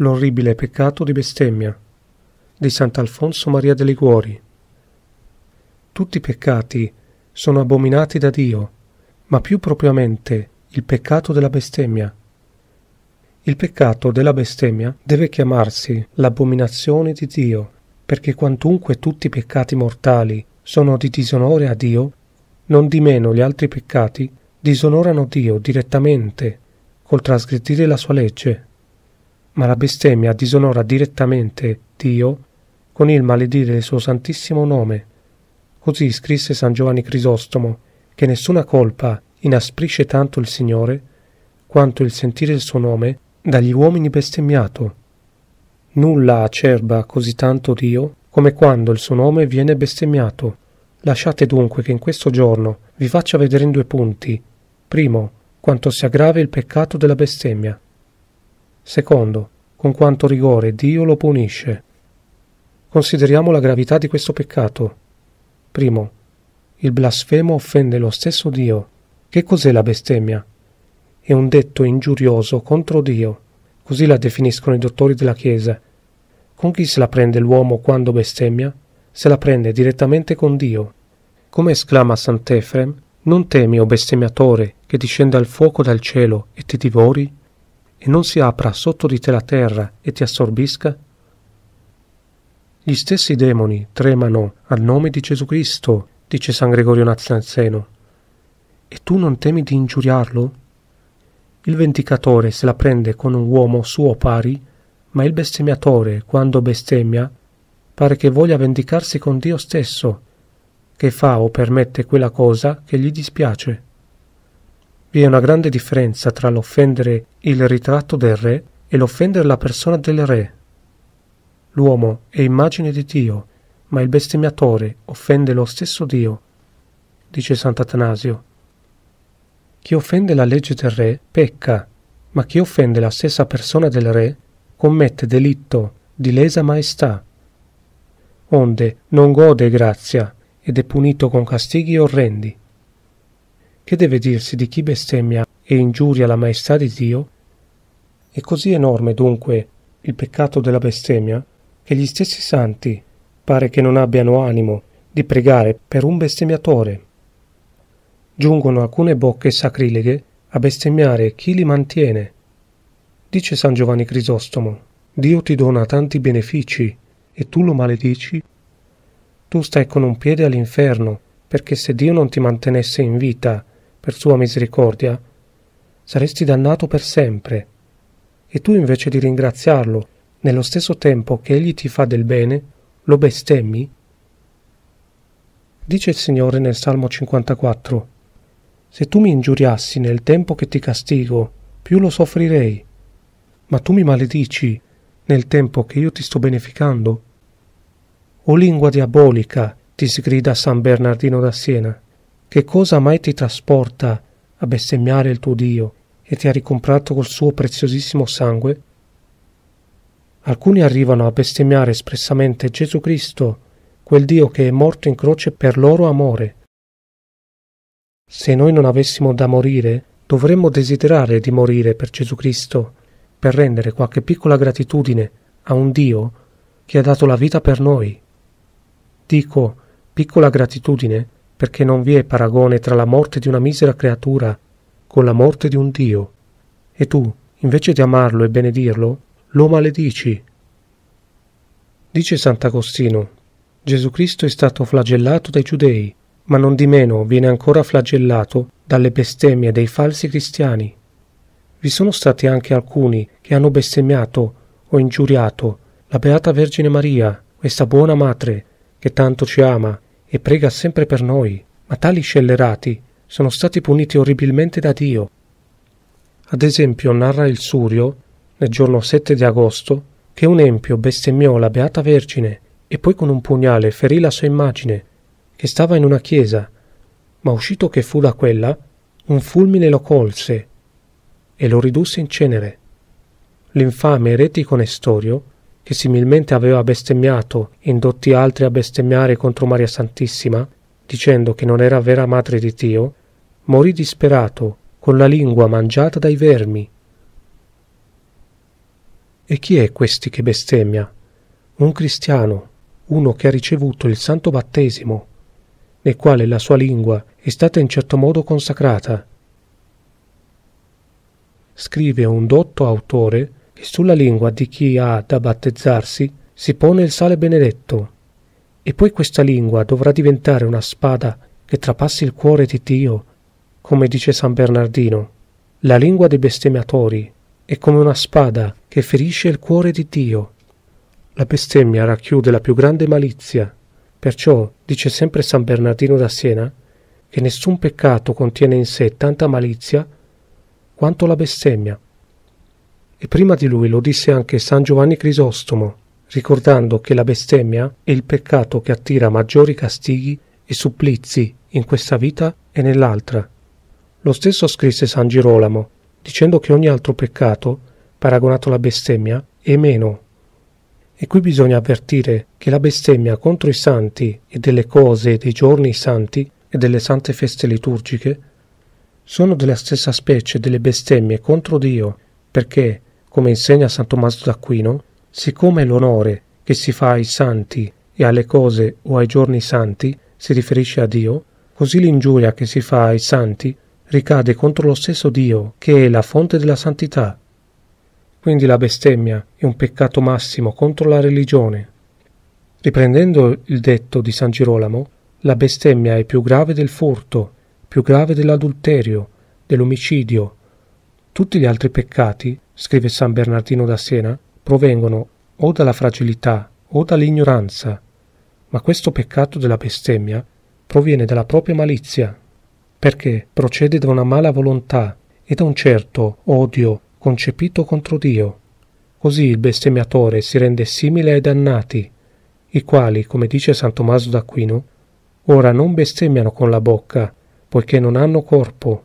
L'orribile peccato di bestemmia di Sant'Alfonso Maria de Liguori. Tutti i peccati sono abominati da Dio, ma più propriamente il peccato della bestemmia. Il peccato della bestemmia deve chiamarsi l'abominazione di Dio, perché quantunque tutti i peccati mortali sono di disonore a Dio, non di meno gli altri peccati disonorano Dio direttamente col trasgredire la sua legge ma la bestemmia disonora direttamente Dio con il maledire il suo santissimo nome. Così scrisse San Giovanni Crisostomo, che nessuna colpa inasprisce tanto il Signore quanto il sentire il suo nome dagli uomini bestemmiato. Nulla acerba così tanto Dio come quando il suo nome viene bestemmiato. Lasciate dunque che in questo giorno vi faccia vedere in due punti. Primo, quanto sia grave il peccato della bestemmia Secondo, con quanto rigore Dio lo punisce. Consideriamo la gravità di questo peccato. Primo, il blasfemo offende lo stesso Dio. Che cos'è la bestemmia? È un detto ingiurioso contro Dio, così la definiscono i dottori della Chiesa. Con chi se la prende l'uomo quando bestemmia? Se la prende direttamente con Dio. Come esclama Sant'Efrem, non temi, o bestemmiatore, che discenda il fuoco dal cielo e ti divori? e non si apra sotto di te la terra e ti assorbisca? Gli stessi demoni tremano al nome di Gesù Cristo, dice San Gregorio Nazianzeno. E tu non temi di ingiuriarlo? Il vendicatore se la prende con un uomo suo pari, ma il bestemmiatore, quando bestemmia, pare che voglia vendicarsi con Dio stesso, che fa o permette quella cosa che gli dispiace. Vi è una grande differenza tra l'offendere il ritratto del re e l'offendere la persona del re. L'uomo è immagine di Dio, ma il bestemmiatore offende lo stesso Dio, dice Sant'Atanasio. Chi offende la legge del re pecca, ma chi offende la stessa persona del re commette delitto di lesa maestà. Onde non gode grazia ed è punito con castighi orrendi. Che deve dirsi di chi bestemmia e ingiuria la maestà di Dio? È così enorme dunque il peccato della bestemmia che gli stessi santi pare che non abbiano animo di pregare per un bestemmiatore. Giungono alcune bocche sacrileghe a bestemmiare chi li mantiene. Dice San Giovanni Crisostomo, Dio ti dona tanti benefici e tu lo maledici? Tu stai con un piede all'inferno, perché se Dio non ti mantenesse in vita, per sua misericordia, saresti dannato per sempre. E tu invece di ringraziarlo, nello stesso tempo che egli ti fa del bene, lo bestemmi? Dice il Signore nel Salmo 54, Se tu mi ingiuriassi nel tempo che ti castigo, più lo soffrirei, ma tu mi maledici nel tempo che io ti sto beneficando. O lingua diabolica, ti sgrida San Bernardino da Siena, che cosa mai ti trasporta a bestemmiare il tuo Dio e ti ha ricomprato col suo preziosissimo sangue? Alcuni arrivano a bestemmiare espressamente Gesù Cristo, quel Dio che è morto in croce per loro amore. Se noi non avessimo da morire, dovremmo desiderare di morire per Gesù Cristo, per rendere qualche piccola gratitudine a un Dio che ha dato la vita per noi. Dico piccola gratitudine perché non vi è paragone tra la morte di una misera creatura con la morte di un Dio. E tu, invece di amarlo e benedirlo, lo maledici. Dice Sant'Agostino, Gesù Cristo è stato flagellato dai giudei, ma non di meno viene ancora flagellato dalle bestemmie dei falsi cristiani. Vi sono stati anche alcuni che hanno bestemmiato o ingiuriato la Beata Vergine Maria, questa buona madre che tanto ci ama e prega sempre per noi, ma tali scellerati sono stati puniti orribilmente da Dio. Ad esempio narra il Surio, nel giorno 7 di agosto, che un empio bestemmiò la Beata Vergine e poi con un pugnale ferì la sua immagine, che stava in una chiesa, ma uscito che fu da quella, un fulmine lo colse e lo ridusse in cenere. L'infame eretico Nestorio che similmente aveva bestemmiato e indotti altri a bestemmiare contro Maria Santissima, dicendo che non era vera madre di Dio, morì disperato, con la lingua mangiata dai vermi. E chi è questi che bestemmia? Un cristiano, uno che ha ricevuto il santo battesimo, nel quale la sua lingua è stata in certo modo consacrata. Scrive un dotto autore e sulla lingua di chi ha da battezzarsi si pone il sale benedetto. E poi questa lingua dovrà diventare una spada che trapassi il cuore di Dio, come dice San Bernardino. La lingua dei bestemmiatori è come una spada che ferisce il cuore di Dio. La bestemmia racchiude la più grande malizia, perciò dice sempre San Bernardino da Siena che nessun peccato contiene in sé tanta malizia quanto la bestemmia. E prima di lui lo disse anche San Giovanni Crisostomo, ricordando che la bestemmia è il peccato che attira maggiori castighi e supplizi in questa vita e nell'altra. Lo stesso scrisse San Girolamo, dicendo che ogni altro peccato, paragonato alla bestemmia, è meno. E qui bisogna avvertire che la bestemmia contro i santi e delle cose dei giorni santi e delle sante feste liturgiche sono della stessa specie delle bestemmie contro Dio, perché come insegna San Tommaso d'Aquino, siccome l'onore che si fa ai santi e alle cose o ai giorni santi si riferisce a Dio, così l'ingiuria che si fa ai santi ricade contro lo stesso Dio che è la fonte della santità. Quindi la bestemmia è un peccato massimo contro la religione. Riprendendo il detto di San Girolamo, la bestemmia è più grave del furto, più grave dell'adulterio, dell'omicidio. Tutti gli altri peccati scrive San Bernardino da Siena, provengono o dalla fragilità o dall'ignoranza, ma questo peccato della bestemmia proviene dalla propria malizia, perché procede da una mala volontà e da un certo odio concepito contro Dio. Così il bestemmiatore si rende simile ai dannati, i quali, come dice San Tommaso d'Aquino, ora non bestemmiano con la bocca, poiché non hanno corpo,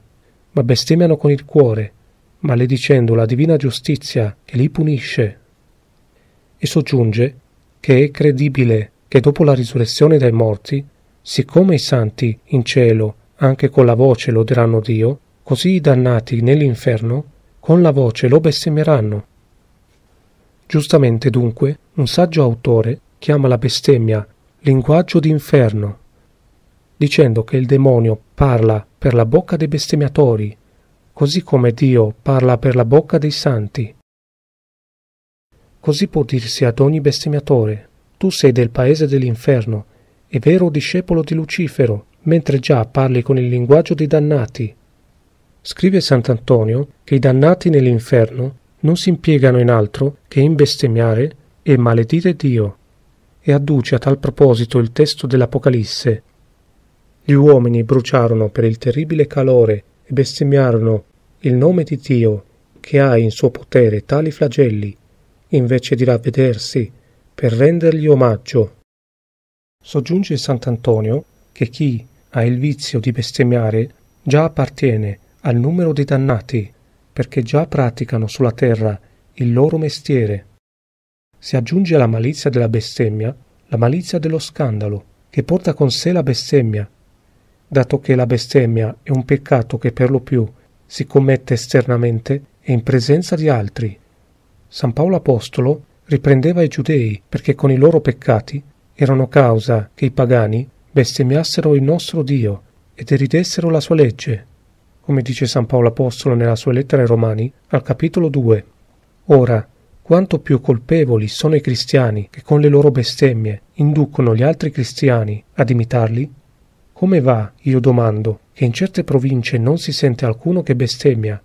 ma bestemmiano con il cuore, maledicendo la divina giustizia che li punisce. E soggiunge che è credibile che dopo la risurrezione dai morti, siccome i santi in cielo anche con la voce loderanno Dio, così i dannati nell'inferno con la voce lo bestemmeranno. Giustamente dunque un saggio autore chiama la bestemmia linguaggio d'inferno, dicendo che il demonio parla per la bocca dei bestemmiatori così come Dio parla per la bocca dei santi. Così può dirsi ad ogni bestemmiatore, tu sei del paese dell'inferno, e vero discepolo di Lucifero, mentre già parli con il linguaggio dei dannati. Scrive Sant'Antonio che i dannati nell'inferno non si impiegano in altro che in bestemmiare e maledire Dio, e adduce a tal proposito il testo dell'Apocalisse. Gli uomini bruciarono per il terribile calore e bestemmiarono il nome di Dio che ha in suo potere tali flagelli, invece di ravvedersi per rendergli omaggio. Soggiunge Sant'Antonio che chi ha il vizio di bestemmiare già appartiene al numero dei dannati, perché già praticano sulla terra il loro mestiere. Si aggiunge alla malizia della bestemmia la malizia dello scandalo, che porta con sé la bestemmia dato che la bestemmia è un peccato che per lo più si commette esternamente e in presenza di altri. San Paolo Apostolo riprendeva i giudei perché con i loro peccati erano causa che i pagani bestemmiassero il nostro Dio e deridessero la sua legge, come dice San Paolo Apostolo nella sua lettera ai Romani al capitolo 2. Ora, quanto più colpevoli sono i cristiani che con le loro bestemmie inducono gli altri cristiani ad imitarli, come va, io domando, che in certe province non si sente alcuno che bestemmia,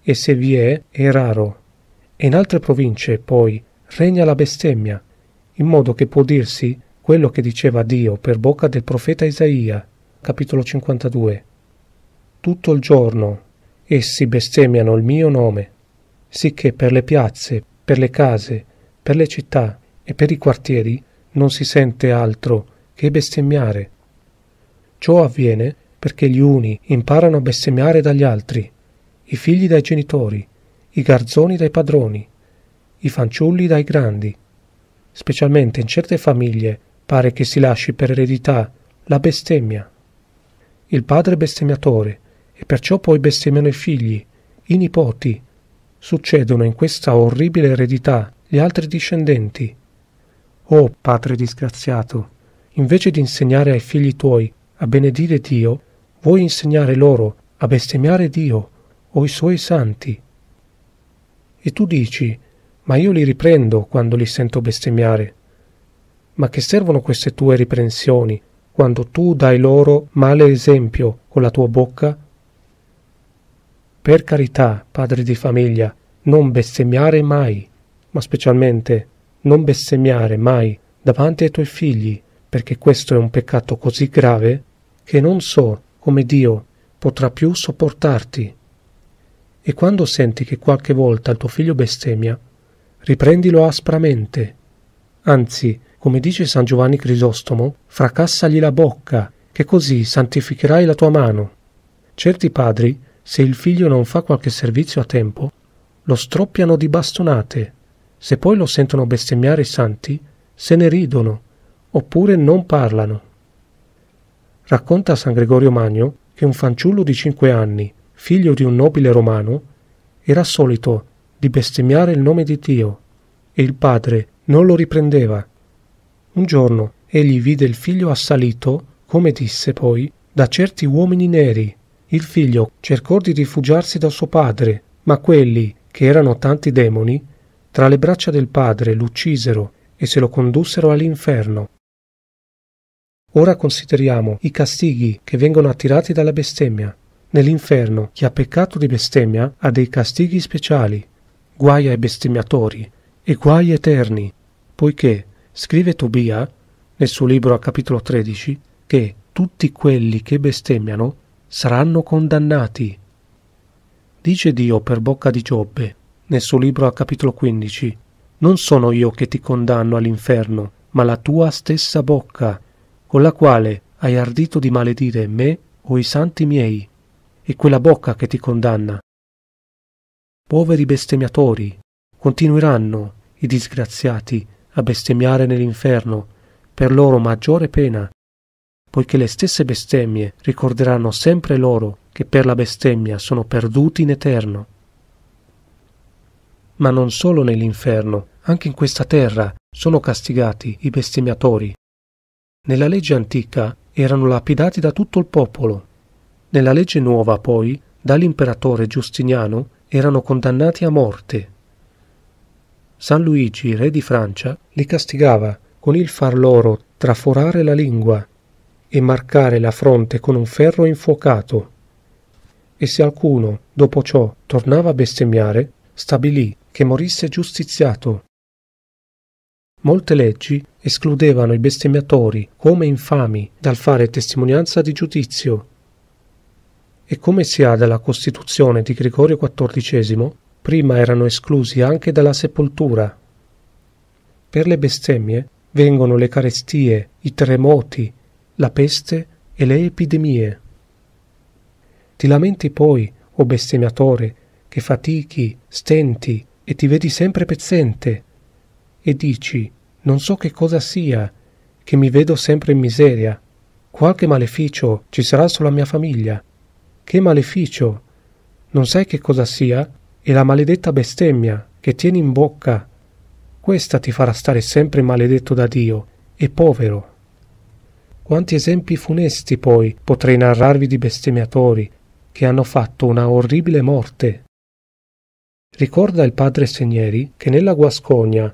e se vi è, è raro. E in altre province, poi, regna la bestemmia, in modo che può dirsi quello che diceva Dio per bocca del profeta Isaia, capitolo 52. Tutto il giorno essi bestemmiano il mio nome, sicché per le piazze, per le case, per le città e per i quartieri non si sente altro che bestemmiare Ciò avviene perché gli uni imparano a bestemmiare dagli altri, i figli dai genitori, i garzoni dai padroni, i fanciulli dai grandi. Specialmente in certe famiglie pare che si lasci per eredità la bestemmia. Il padre è bestemmiatore e perciò poi bestemmiano i figli, i nipoti. Succedono in questa orribile eredità gli altri discendenti. Oh padre disgraziato, invece di insegnare ai figli tuoi a benedire Dio, vuoi insegnare loro a bestemmiare Dio o i suoi santi? E tu dici, ma io li riprendo quando li sento bestemmiare. Ma che servono queste tue riprensioni quando tu dai loro male esempio con la tua bocca? Per carità, padre di famiglia, non bestemmiare mai, ma specialmente non bestemmiare mai davanti ai tuoi figli perché questo è un peccato così grave che non so come Dio potrà più sopportarti. E quando senti che qualche volta il tuo figlio bestemmia, riprendilo aspramente. Anzi, come dice San Giovanni Crisostomo, fracassagli la bocca, che così santificherai la tua mano. Certi padri, se il figlio non fa qualche servizio a tempo, lo stroppiano di bastonate. Se poi lo sentono bestemmiare i santi, se ne ridono oppure non parlano. Racconta San Gregorio Magno che un fanciullo di cinque anni, figlio di un nobile romano, era solito di bestemmiare il nome di Dio e il padre non lo riprendeva. Un giorno egli vide il figlio assalito, come disse poi, da certi uomini neri. Il figlio cercò di rifugiarsi da suo padre, ma quelli, che erano tanti demoni, tra le braccia del padre l'uccisero e se lo condussero all'inferno. Ora consideriamo i castighi che vengono attirati dalla bestemmia. Nell'inferno chi ha peccato di bestemmia ha dei castighi speciali, guai ai bestemmiatori e guai eterni, poiché, scrive Tobia nel suo libro a capitolo 13, che tutti quelli che bestemmiano saranno condannati. Dice Dio per bocca di Giobbe, nel suo libro a capitolo 15, Non sono io che ti condanno all'inferno, ma la tua stessa bocca con la quale hai ardito di maledire me o i santi miei, e quella bocca che ti condanna. Poveri bestemmiatori, continueranno i disgraziati a bestemmiare nell'inferno, per loro maggiore pena, poiché le stesse bestemmie ricorderanno sempre loro che per la bestemmia sono perduti in eterno. Ma non solo nell'inferno, anche in questa terra sono castigati i bestemmiatori, nella legge antica erano lapidati da tutto il popolo. Nella legge nuova, poi, dall'imperatore Giustiniano erano condannati a morte. San Luigi, re di Francia, li castigava con il far loro traforare la lingua e marcare la fronte con un ferro infuocato. E se alcuno, dopo ciò, tornava a bestemmiare, stabilì che morisse giustiziato Molte leggi escludevano i bestemmiatori come infami dal fare testimonianza di giudizio. E come si ha dalla Costituzione di Gregorio XIV, prima erano esclusi anche dalla sepoltura. Per le bestemmie vengono le carestie, i terremoti, la peste e le epidemie. Ti lamenti poi, o bestemmiatore, che fatichi, stenti e ti vedi sempre pezzente, e dici non so che cosa sia, che mi vedo sempre in miseria. Qualche maleficio ci sarà sulla mia famiglia. Che maleficio? Non sai che cosa sia? È la maledetta bestemmia che tieni in bocca. Questa ti farà stare sempre maledetto da Dio e povero. Quanti esempi funesti poi potrei narrarvi di bestemmiatori che hanno fatto una orribile morte. Ricorda il padre Segneri che nella Guascogna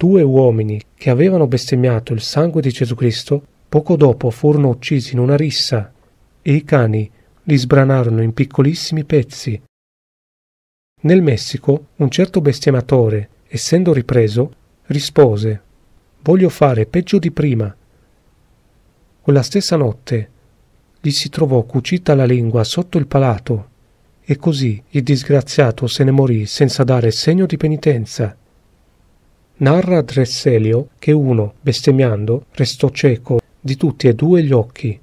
due uomini che avevano bestemmiato il sangue di Gesù Cristo poco dopo furono uccisi in una rissa e i cani li sbranarono in piccolissimi pezzi. Nel Messico un certo bestemmatore, essendo ripreso, rispose Voglio fare peggio di prima. Quella stessa notte gli si trovò cucita la lingua sotto il palato e così il disgraziato se ne morì senza dare segno di penitenza. Narra Dresselio che uno, bestemmiando, restò cieco di tutti e due gli occhi.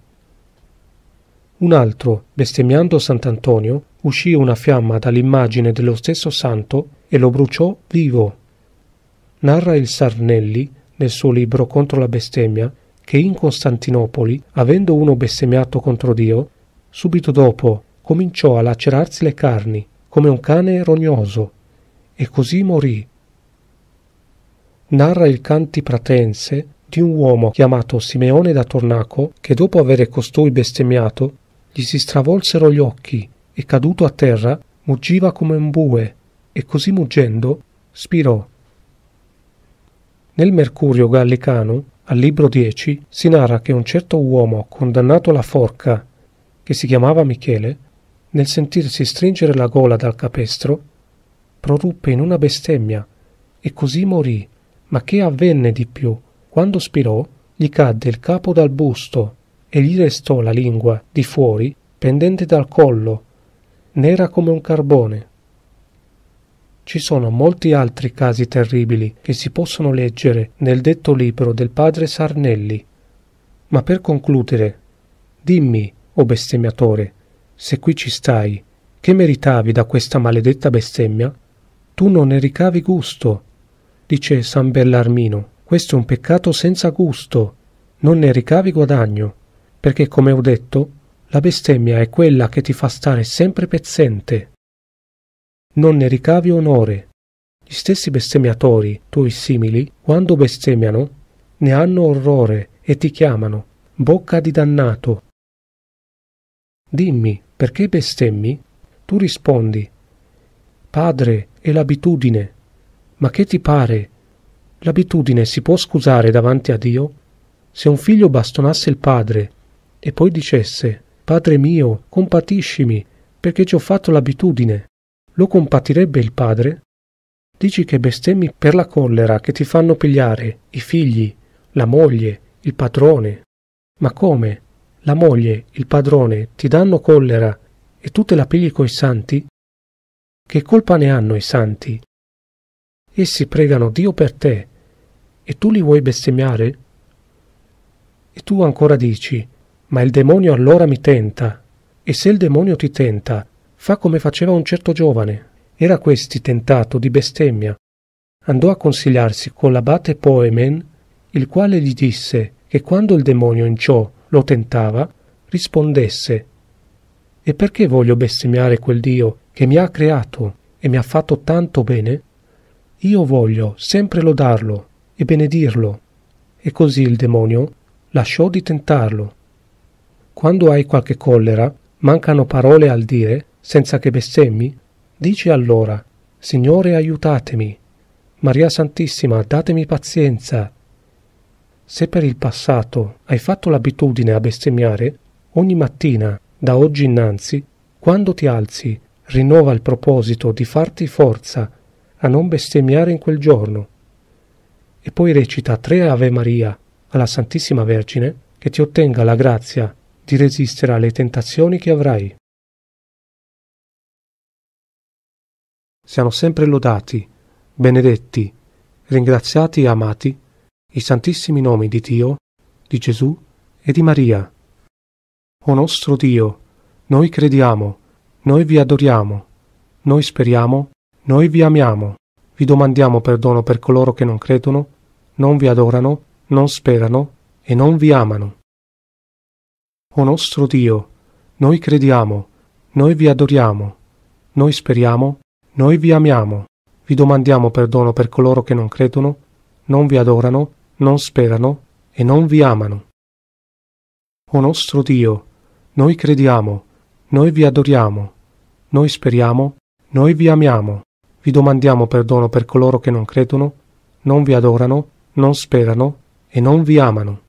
Un altro, bestemmiando Sant'Antonio, uscì una fiamma dall'immagine dello stesso santo e lo bruciò vivo. Narra il Sarnelli, nel suo libro Contro la bestemmia, che in Costantinopoli, avendo uno bestemmiato contro Dio, subito dopo cominciò a lacerarsi le carni, come un cane rognoso, e così morì narra il Canti Pratense di un uomo chiamato Simeone da Tornaco che dopo avere costui bestemmiato gli si stravolsero gli occhi e caduto a terra muggiva come un bue e così muggendo spirò. Nel Mercurio Gallicano, al libro 10, si narra che un certo uomo condannato alla forca, che si chiamava Michele, nel sentirsi stringere la gola dal capestro, proruppe in una bestemmia e così morì ma che avvenne di più? Quando spirò, gli cadde il capo dal busto e gli restò la lingua di fuori pendente dal collo, nera come un carbone. Ci sono molti altri casi terribili che si possono leggere nel detto libro del padre Sarnelli. Ma per concludere, dimmi, o oh bestemmiatore, se qui ci stai, che meritavi da questa maledetta bestemmia? Tu non ne ricavi gusto, dice San Bellarmino, questo è un peccato senza gusto, non ne ricavi guadagno, perché come ho detto, la bestemmia è quella che ti fa stare sempre pezzente. Non ne ricavi onore. Gli stessi bestemmiatori, tuoi simili, quando bestemmiano, ne hanno orrore e ti chiamano bocca di dannato. Dimmi, perché bestemmi? Tu rispondi, Padre, è l'abitudine. Ma che ti pare? L'abitudine si può scusare davanti a Dio? Se un figlio bastonasse il padre e poi dicesse Padre mio, compatiscimi, perché ci ho fatto l'abitudine, lo compatirebbe il padre? Dici che bestemmi per la collera che ti fanno pigliare i figli, la moglie, il padrone. Ma come? La moglie, il padrone ti danno collera e tu te la pigli coi santi? Che colpa ne hanno i santi Essi pregano Dio per te e tu li vuoi bestemmiare? E tu ancora dici, ma il demonio allora mi tenta. E se il demonio ti tenta, fa come faceva un certo giovane. Era questi tentato di bestemmia. Andò a consigliarsi con l'abate Poemen, il quale gli disse che quando il demonio in ciò lo tentava, rispondesse E perché voglio bestemmiare quel Dio che mi ha creato e mi ha fatto tanto bene? Io voglio sempre lodarlo e benedirlo. E così il demonio lasciò di tentarlo. Quando hai qualche collera, mancano parole al dire, senza che bestemmi, dici allora, Signore aiutatemi, Maria Santissima datemi pazienza. Se per il passato hai fatto l'abitudine a bestemmiare, ogni mattina, da oggi innanzi, quando ti alzi, rinnova il proposito di farti forza a non bestemmiare in quel giorno. E poi recita tre Ave Maria alla Santissima Vergine che ti ottenga la grazia di resistere alle tentazioni che avrai. Siano sempre lodati, benedetti, ringraziati e amati i santissimi nomi di Dio, di Gesù e di Maria. O nostro Dio, noi crediamo, noi vi adoriamo, noi speriamo noi vi amiamo, vi domandiamo perdono per coloro che non credono, non vi adorano, non sperano e non vi amano. O nostro Dio, noi crediamo, noi vi adoriamo, noi speriamo, noi vi amiamo, vi domandiamo perdono per coloro che non credono, non vi adorano, non sperano e non vi amano. O nostro Dio, noi crediamo, noi vi adoriamo, noi speriamo, noi vi amiamo, vi domandiamo perdono per coloro che non credono, non vi adorano, non sperano e non vi amano.